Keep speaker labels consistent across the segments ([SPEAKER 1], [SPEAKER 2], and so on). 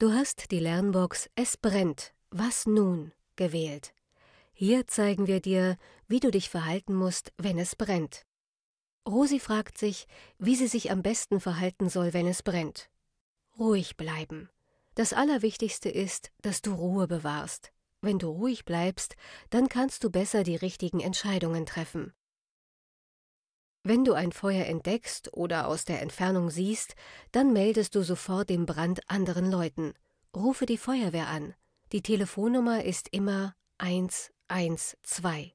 [SPEAKER 1] Du hast die Lernbox Es brennt, was nun gewählt. Hier zeigen wir dir, wie du dich verhalten musst, wenn es brennt. Rosi fragt sich, wie sie sich am besten verhalten soll, wenn es brennt. Ruhig bleiben. Das Allerwichtigste ist, dass du Ruhe bewahrst. Wenn du ruhig bleibst, dann kannst du besser die richtigen Entscheidungen treffen. Wenn du ein Feuer entdeckst oder aus der Entfernung siehst, dann meldest du sofort den Brand anderen Leuten. Rufe die Feuerwehr an. Die Telefonnummer ist immer 112.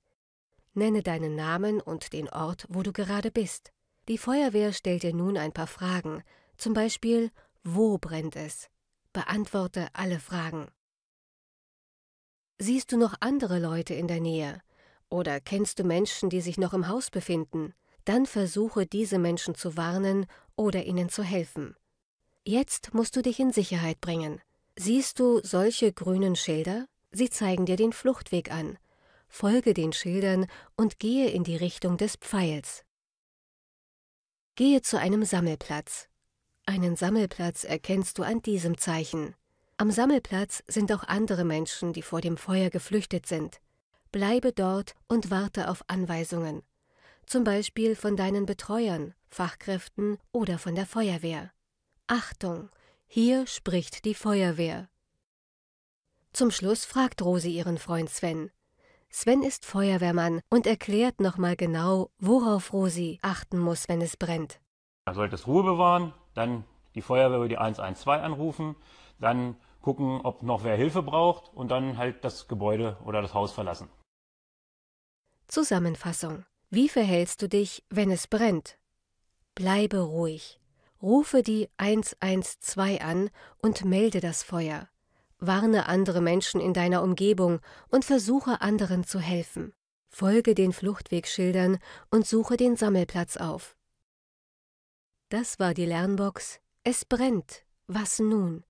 [SPEAKER 1] Nenne deinen Namen und den Ort, wo du gerade bist. Die Feuerwehr stellt dir nun ein paar Fragen, zum Beispiel wo brennt es? Beantworte alle Fragen. Siehst du noch andere Leute in der Nähe? Oder kennst du Menschen, die sich noch im Haus befinden? dann versuche diese Menschen zu warnen oder ihnen zu helfen. Jetzt musst du dich in Sicherheit bringen. Siehst du solche grünen Schilder? Sie zeigen dir den Fluchtweg an. Folge den Schildern und gehe in die Richtung des Pfeils. Gehe zu einem Sammelplatz. Einen Sammelplatz erkennst du an diesem Zeichen. Am Sammelplatz sind auch andere Menschen, die vor dem Feuer geflüchtet sind. Bleibe dort und warte auf Anweisungen zum Beispiel von deinen Betreuern, Fachkräften oder von der Feuerwehr. Achtung, hier spricht die Feuerwehr. Zum Schluss fragt Rosi ihren Freund Sven. Sven ist Feuerwehrmann und erklärt nochmal genau, worauf Rosi achten muss, wenn es brennt.
[SPEAKER 2] Er sollte es Ruhe bewahren, dann die Feuerwehr über die 112 anrufen, dann gucken, ob noch wer Hilfe braucht und dann halt das Gebäude oder das Haus verlassen.
[SPEAKER 1] Zusammenfassung wie verhältst du dich, wenn es brennt? Bleibe ruhig. Rufe die 112 an und melde das Feuer. Warne andere Menschen in deiner Umgebung und versuche anderen zu helfen. Folge den Fluchtwegschildern und suche den Sammelplatz auf. Das war die Lernbox Es brennt. Was nun?